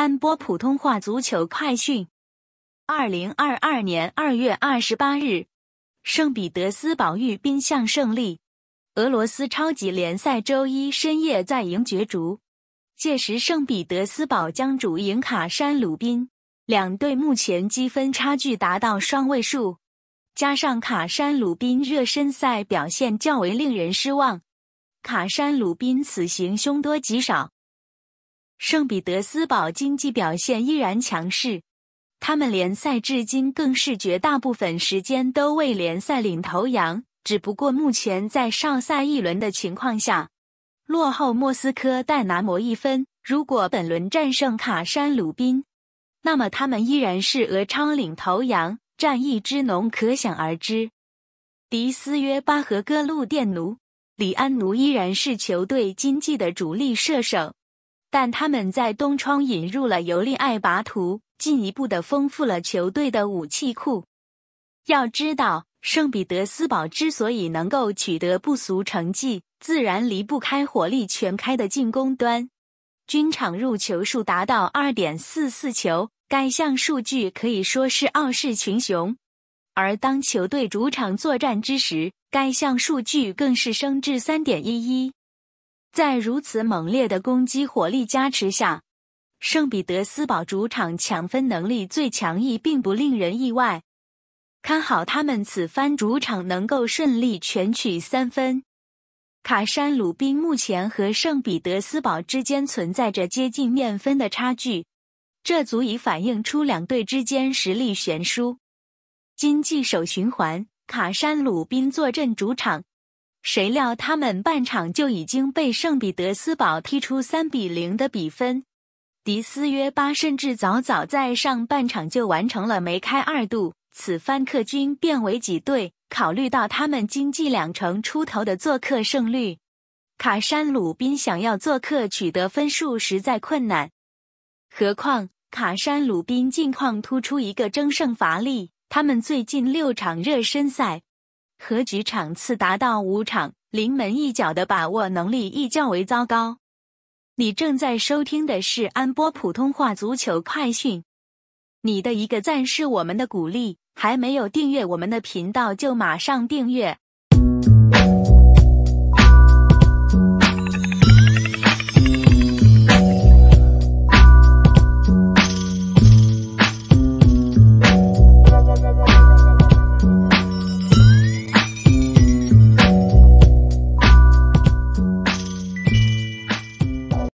安播普通话足球快讯：二零二二年二月二十八日，圣彼得斯堡与冰向胜利。俄罗斯超级联赛周一深夜再迎角逐，届时圣彼得斯堡将主迎卡山鲁宾。两队目前积分差距达到双位数，加上卡山鲁宾热身赛表现较为令人失望，卡山鲁宾此行凶多吉少。圣彼得斯堡经济表现依然强势，他们联赛至今更是绝大部分时间都为联赛领头羊。只不过目前在上赛一轮的情况下，落后莫斯科戴拿摩一分。如果本轮战胜卡山鲁宾，那么他们依然是俄超领头羊，战役之浓可想而知。迪斯约巴和戈路电奴、里安奴依然是球队经济的主力射手。但他们在东窗引入了尤利·艾拔图，进一步的丰富了球队的武器库。要知道，圣彼得斯堡之所以能够取得不俗成绩，自然离不开火力全开的进攻端。均场入球数达到二点四四球，该项数据可以说是傲视群雄。而当球队主场作战之时，该项数据更是升至三点一一。在如此猛烈的攻击火力加持下，圣彼得斯堡主场抢分能力最强，亦并不令人意外。看好他们此番主场能够顺利全取三分。卡山鲁宾目前和圣彼得斯堡之间存在着接近面分的差距，这足以反映出两队之间实力悬殊。今季首循环，卡山鲁宾坐镇主场。谁料他们半场就已经被圣彼得斯堡踢出三比零的比分，迪斯约巴甚至早早在上半场就完成了梅开二度，此番客军变为几队。考虑到他们经济两成出头的做客胜率，卡山鲁宾想要做客取得分数实在困难。何况卡山鲁宾近况突出一个争胜乏力，他们最近六场热身赛。合局场次达到五场，临门一脚的把握能力亦较为糟糕。你正在收听的是安波普通话足球快讯。你的一个赞是我们的鼓励，还没有订阅我们的频道就马上订阅。